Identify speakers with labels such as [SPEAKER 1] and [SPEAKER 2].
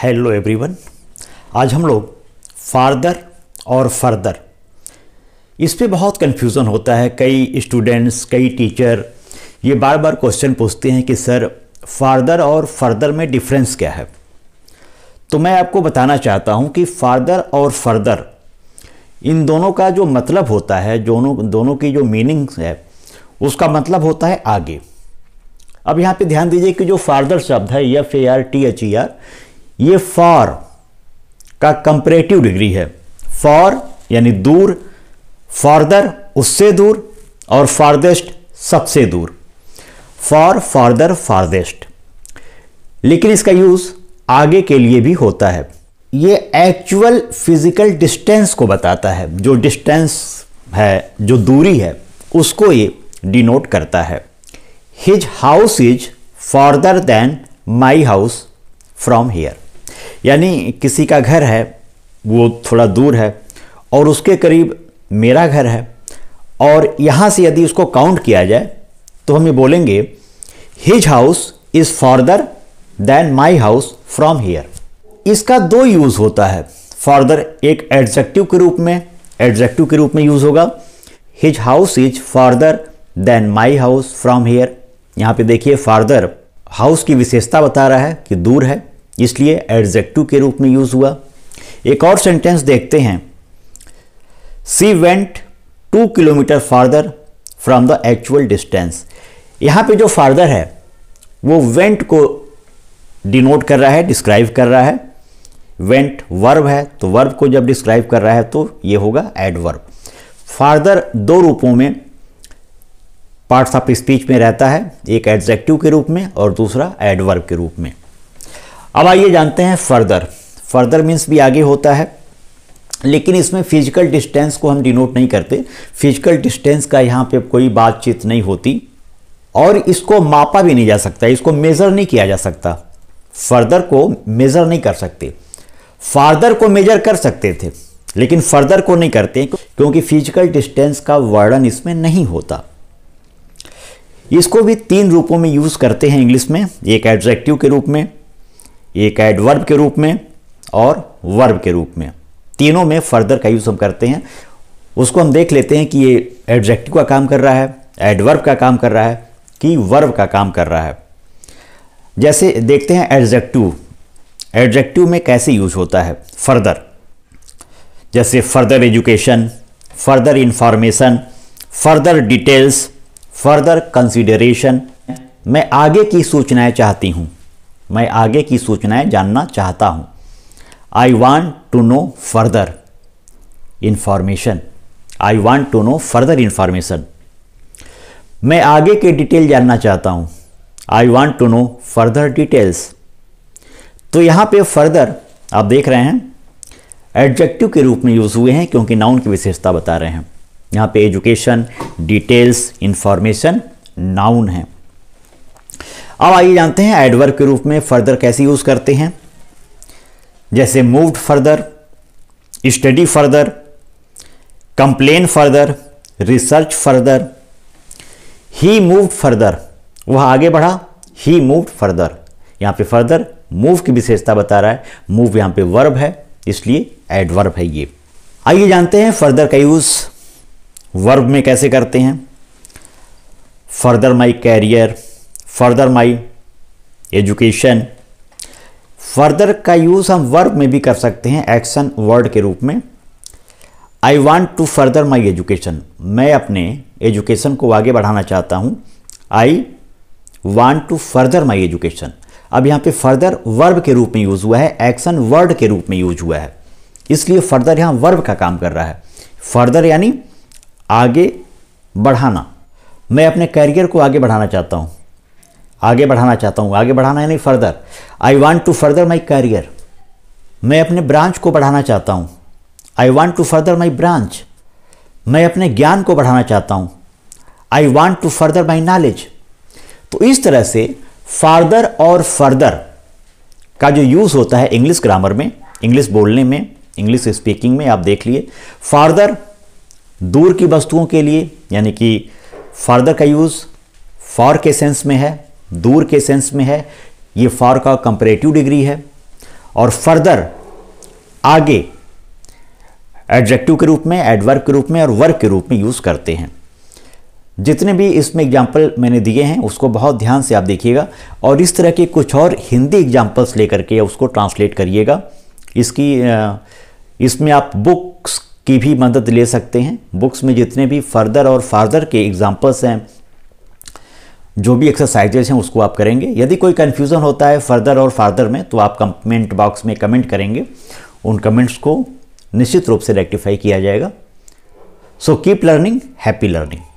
[SPEAKER 1] Hello everyone आज हम लोग फार्दर और फर्दर इस पे बहुत कन्फ्यूज़न होता है कई स्टूडेंट्स कई टीचर ये बार बार क्वेश्चन पूछते हैं कि सर फार्दर और फर्दर में डिफरेंस क्या है तो मैं आपको बताना चाहता हूँ कि फार्दर और फर्दर इन दोनों का जो मतलब होता है दोनों दोनों की जो मीनिंग है उसका मतलब होता है आगे अब यहाँ पे ध्यान दीजिए कि जो फार्दर शब्द है F A R T H E R ये फॉर का कंपरेटिव डिग्री है फॉर यानी दूर फॉर्दर उससे दूर और फॉर्देस्ट सबसे दूर फॉर फॉर्दर फॉर्देस्ट लेकिन इसका यूज़ आगे के लिए भी होता है ये एक्चुअल फिजिकल डिस्टेंस को बताता है जो डिस्टेंस है जो दूरी है उसको ये डिनोट करता है his house is farther than my house from here यानी किसी का घर है वो थोड़ा दूर है और उसके करीब मेरा घर है और यहाँ से यदि उसको काउंट किया जाए तो हम ये बोलेंगे his house is farther than my house from here इसका दो यूज़ होता है फॉर्दर एक एडजेक्टिव के रूप में एडजेक्टिव के रूप में यूज़ होगा his house is farther than my house from here यहाँ पे देखिए फार्दर हाउस की विशेषता बता रहा है कि दूर है इसलिए एडजेक्टिव के रूप में यूज हुआ एक और सेंटेंस देखते हैं she went two kilometre farther from the actual distance यहाँ पे जो फार्दर है वो वेंट को डिनोट कर रहा है डिस्क्राइब कर रहा है वेंट वर्ब है तो वर्ब को जब डिस्क्राइब कर रहा है तो ये होगा एडवर्ब फार्दर दो रूपों में पार्ट्स ऑफ स्पीच में रहता है एक एडजेक्टिव के रूप में और दूसरा एडवर्ब के रूप में अब आइए जानते हैं फर्दर फर्दर मीन्स भी आगे होता है लेकिन इसमें फिजिकल डिस्टेंस को हम डिनोट नहीं करते फिजिकल डिस्टेंस का यहाँ पे कोई बातचीत नहीं होती और इसको मापा भी नहीं जा सकता इसको मेज़र नहीं किया जा सकता फर्दर को मेज़र नहीं कर सकते फार्दर को मेजर कर सकते थे लेकिन फर्दर को नहीं करते क्योंकि फिजिकल डिस्टेंस का वर्णन इसमें नहीं होता इसको भी तीन रूपों में यूज़ करते हैं इंग्लिश में एक एडजेक्टिव के रूप में एक एडवर्ब के रूप में और वर्ब के रूप में तीनों में फर्दर का यूज़ हम करते हैं उसको हम देख लेते हैं कि ये एडजेक्टिव का काम कर रहा है एडवर्ब का काम कर रहा है कि वर्ब का काम कर रहा है जैसे देखते हैं एडजेक्टिव एडजेक्टिव में कैसे यूज होता है फर्दर जैसे further education further information further details further consideration मैं आगे की सूचनाएं चाहती हूँ मैं आगे की सूचनाएं जानना चाहता हूं। I want to know further information I want to know further information मैं आगे के डिटेल जानना चाहता हूं I want to know further details तो यहां पे फर्दर आप देख रहे हैं एडजेक्टिव के रूप में यूज़ हुए हैं क्योंकि नाउन की विशेषता बता रहे हैं यहाँ पे एजुकेशन डिटेल्स इंफॉर्मेशन नाउन है अब आइए जानते हैं एडवर्ब के रूप में फर्दर कैसे यूज़ करते हैं जैसे moved further study further complain further research further he moved further वह आगे बढ़ा ही मूव्ड फर्दर यहाँ पे फर्दर मूव की विशेषता बता रहा है मूव यहाँ पे वर्ब है इसलिए एडवर्ब है ये आइए जानते हैं फर्दर का यूज़ वर्ब में कैसे करते हैं further my career further my education further का यूज़ हम वर्ब में भी कर सकते हैं एक्शन वर्ड के रूप में I want to further my education मैं अपने एजुकेशन को आगे बढ़ाना चाहता हूँ I want to further my education अब यहाँ पे फर्दर वर्ब के रूप में यूज़ हुआ है एक्शन वर्ड के रूप में यूज हुआ है इसलिए फर्दर यहाँ वर्ब का काम कर रहा है फर्दर यानी आगे बढ़ाना मैं अपने कैरियर को आगे बढ़ाना चाहता हूँ आगे बढ़ाना चाहता हूँ आगे बढ़ाना है नहीं further I want to further my career मैं अपने ब्रांच को बढ़ाना चाहता हूँ I want to further my branch मैं अपने ज्ञान को बढ़ाना चाहता हूँ I want to further my knowledge तो इस तरह से फार्दर और फर्दर का जो यूज़ होता है इंग्लिश ग्रामर में इंग्लिश बोलने में इंग्लिश स्पीकिंग में आप देख लिए फार्दर दूर की वस्तुओं के लिए यानी कि फार्दर का यूज़ फॉर के सेंस में है दूर के सेंस में है ये फॉर का कंपेरेटिव डिग्री है और फर्दर आगे एडजेक्टिव के रूप में एडवर्क के रूप में और वर्क के रूप में यूज़ करते हैं जितने भी इसमें एग्जाम्पल मैंने दिए हैं उसको बहुत ध्यान से आप देखिएगा और इस तरह के कुछ और हिंदी एग्जाम्पल्स लेकर के उसको ट्रांसलेट करिएगा इसकी इसमें आप बुक्स की भी मदद ले सकते हैं बुक्स में जितने भी फर्दर और फार्दर के एग्जाम्पल्स हैं जो भी एक्सरसाइजेज हैं उसको आप करेंगे यदि कोई कन्फ्यूज़न होता है फर्दर और फार्दर में तो आप कमेंट बॉक्स में कमेंट करेंगे उन कमेंट्स को निश्चित रूप से रेक्टिफाई किया जाएगा so keep learning happy learning